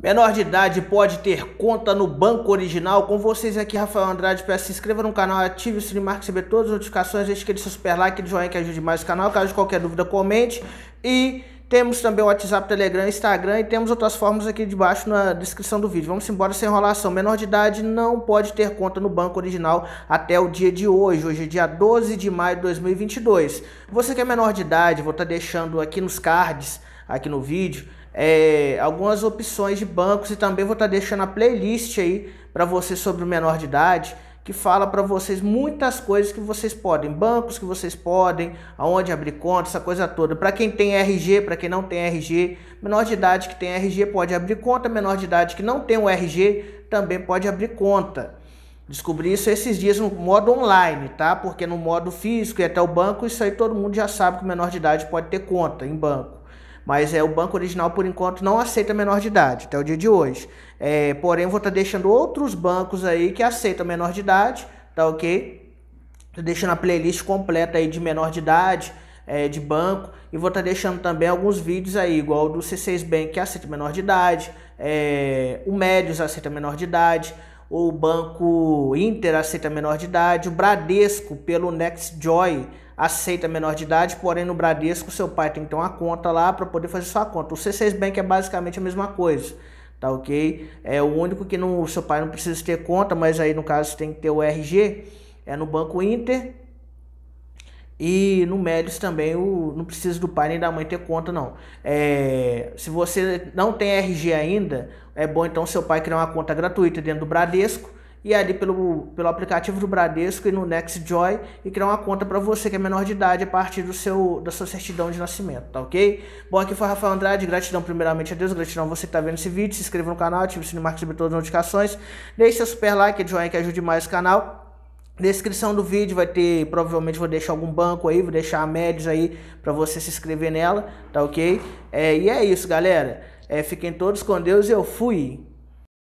Menor de idade pode ter conta no banco original. Com vocês aqui, Rafael Andrade. Peço se inscreva no canal, ative o sininho para receber todas as notificações. Deixe aquele super like, e joinha que ajude mais o canal. Caso de qualquer dúvida, comente. E temos também o WhatsApp, Telegram, Instagram e temos outras formas aqui debaixo na descrição do vídeo. Vamos embora sem enrolação. Menor de idade não pode ter conta no banco original até o dia de hoje. Hoje é dia 12 de maio de 2022. Você que é menor de idade, vou estar tá deixando aqui nos cards aqui no vídeo, é, algumas opções de bancos e também vou estar tá deixando a playlist aí para você sobre o menor de idade que fala para vocês muitas coisas que vocês podem, bancos que vocês podem, aonde abrir conta, essa coisa toda. Para quem tem RG, para quem não tem RG, menor de idade que tem RG pode abrir conta, menor de idade que não tem o RG também pode abrir conta. Descobri isso esses dias no modo online, tá? Porque no modo físico e até o banco, isso aí todo mundo já sabe que menor de idade pode ter conta em banco. Mas é o banco original, por enquanto, não aceita menor de idade, até o dia de hoje. É, porém, vou estar tá deixando outros bancos aí que aceitam menor de idade, tá ok? Tô deixando a playlist completa aí de menor de idade, é, de banco. E vou estar tá deixando também alguns vídeos aí, igual o do C6 Bank, que aceita menor de idade. É, o Médios aceita menor de idade o Banco Inter aceita menor de idade, o Bradesco pelo Next Joy aceita menor de idade, porém no Bradesco seu pai tem que ter uma conta lá para poder fazer sua conta. O C6 Bank é basicamente a mesma coisa, tá ok? É o único que não, seu pai não precisa ter conta, mas aí no caso tem que ter o RG, é no Banco Inter. E no Médios também o, não precisa do pai nem da mãe ter conta, não. É, se você não tem RG ainda, é bom então seu pai criar uma conta gratuita dentro do Bradesco e ali pelo, pelo aplicativo do Bradesco e no NextJoy e criar uma conta para você que é menor de idade a partir do seu, da sua certidão de nascimento, tá ok? Bom, aqui foi Rafael Andrade, gratidão primeiramente a Deus, gratidão a você que está vendo esse vídeo, se inscreva no canal, ative o sininho, marque sobre todas as notificações, deixe seu super like, joinha que ajude mais o canal. Descrição do vídeo vai ter, provavelmente vou deixar algum banco aí, vou deixar a Médios aí para você se inscrever nela, tá ok? É, e é isso, galera. É, fiquem todos com Deus e eu fui!